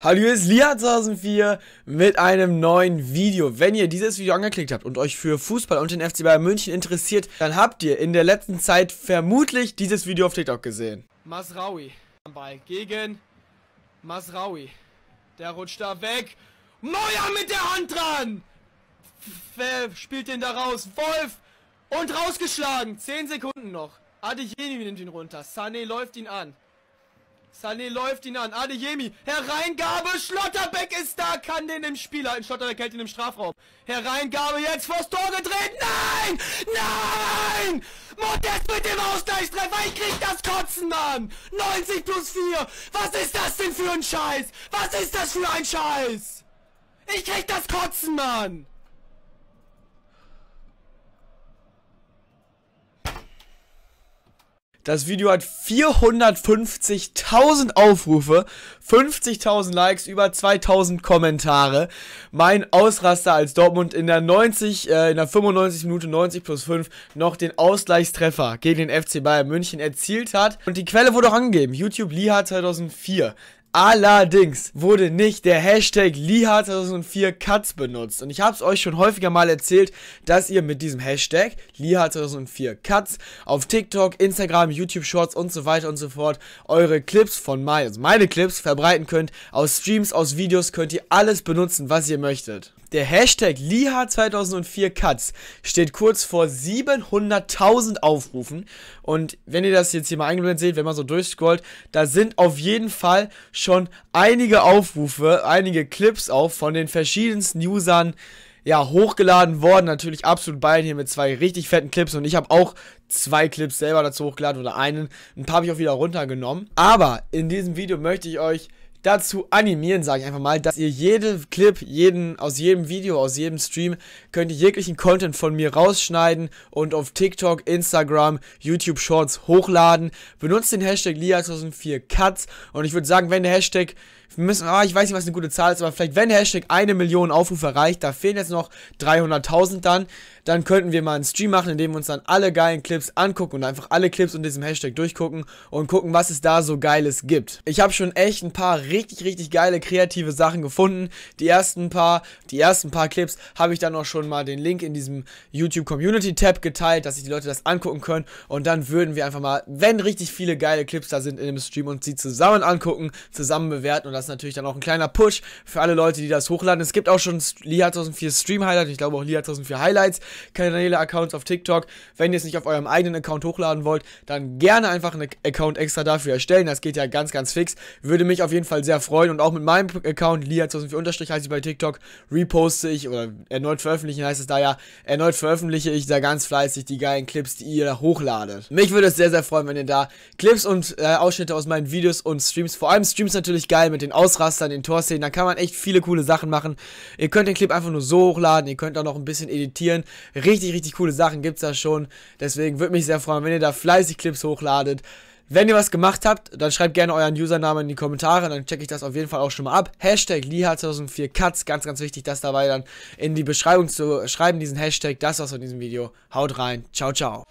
Hallo, hier ist Lia2004 mit einem neuen Video. Wenn ihr dieses Video angeklickt habt und euch für Fußball und den FC Bayern München interessiert, dann habt ihr in der letzten Zeit vermutlich dieses Video auf TikTok gesehen. Masraui am Ball gegen Masraui. Der rutscht da weg. Neuer mit der Hand dran! Wer spielt den da raus? Wolf! Und rausgeschlagen! 10 Sekunden noch. Adeyemi nimmt ihn runter. Sané läuft ihn an. Sané läuft ihn an. Adeyemi. Hereingabe. Schlotterbeck ist da. Kann den im Spiel halten. Schlotterbeck hält ihn im Strafraum. Hereingabe. Jetzt vors Tor gedreht. Nein! Nein! Modest mit dem Ausgleichstreffer. Ich krieg das Kotzen, Mann. 90 plus 4. Was ist das denn für ein Scheiß? Was ist das für ein Scheiß? Ich krieg das Kotzen, Mann. Das Video hat 450.000 Aufrufe, 50.000 Likes, über 2.000 Kommentare. Mein Ausraster als Dortmund in der 90, äh, in der 95 Minute 90 plus 5 noch den Ausgleichstreffer gegen den FC Bayern München erzielt hat. Und die Quelle wurde auch angegeben, YouTube Liha 2004. Allerdings wurde nicht der Hashtag LiHa2004 Cuts benutzt. Und ich habe es euch schon häufiger mal erzählt, dass ihr mit diesem Hashtag LiHa2004 Cuts auf TikTok, Instagram, YouTube Shorts und so weiter und so fort eure Clips von meinen, also meine Clips verbreiten könnt. Aus Streams, aus Videos könnt ihr alles benutzen, was ihr möchtet. Der Hashtag Liha2004Cuts steht kurz vor 700.000 Aufrufen. Und wenn ihr das jetzt hier mal eingeblendet seht, wenn man so durchscrollt, da sind auf jeden Fall schon einige Aufrufe, einige Clips auch von den verschiedensten Usern ja, hochgeladen worden. Natürlich absolut beiden hier mit zwei richtig fetten Clips. Und ich habe auch zwei Clips selber dazu hochgeladen oder einen. Ein paar habe ich auch wieder runtergenommen. Aber in diesem Video möchte ich euch dazu animieren, sage ich einfach mal, dass ihr jeden Clip, jeden, aus jedem Video, aus jedem Stream, könnt ihr jeglichen Content von mir rausschneiden und auf TikTok, Instagram, YouTube Shorts hochladen. Benutzt den Hashtag Lia2004Cuts und ich würde sagen, wenn der Hashtag, wir müssen, ah, ich weiß nicht, was eine gute Zahl ist, aber vielleicht, wenn der Hashtag eine Million Aufrufe erreicht, da fehlen jetzt noch 300.000 dann, dann könnten wir mal einen Stream machen, in dem wir uns dann alle geilen Clips angucken und einfach alle Clips unter diesem Hashtag durchgucken und gucken, was es da so Geiles gibt. Ich habe schon echt ein paar richtig, richtig geile kreative Sachen gefunden. Die ersten paar, die ersten paar Clips habe ich dann auch schon mal den Link in diesem YouTube Community Tab geteilt, dass sich die Leute das angucken können. Und dann würden wir einfach mal, wenn richtig viele geile Clips da sind in dem Stream und sie zusammen angucken, zusammen bewerten. Und das ist natürlich dann auch ein kleiner Push für alle Leute, die das hochladen. Es gibt auch schon Lia 2004 Stream Highlights, ich glaube auch Lia 2004 Highlights, Kanäle, Accounts auf TikTok. Wenn ihr es nicht auf eurem eigenen Account hochladen wollt, dann gerne einfach einen Account extra dafür erstellen. Das geht ja ganz, ganz fix. Würde mich auf jeden Fall Fall sehr freuen. Und auch mit meinem Account, lia2004 heißt ich bei TikTok, reposte ich oder erneut veröffentlichen heißt es da ja, erneut veröffentliche ich da ganz fleißig die geilen Clips, die ihr da hochladet. Mich würde es sehr, sehr freuen, wenn ihr da Clips und äh, Ausschnitte aus meinen Videos und Streams, vor allem Streams natürlich geil mit den Ausrastern, den Torszenen, da kann man echt viele coole Sachen machen. Ihr könnt den Clip einfach nur so hochladen, ihr könnt auch noch ein bisschen editieren. Richtig, richtig coole Sachen gibt's da schon. Deswegen würde mich sehr freuen, wenn ihr da fleißig Clips hochladet. Wenn ihr was gemacht habt, dann schreibt gerne euren Username in die Kommentare, dann checke ich das auf jeden Fall auch schon mal ab. Hashtag Liha2004Cuts, ganz, ganz wichtig, das dabei dann in die Beschreibung zu schreiben, diesen Hashtag. Das war's von diesem Video. Haut rein, ciao, ciao.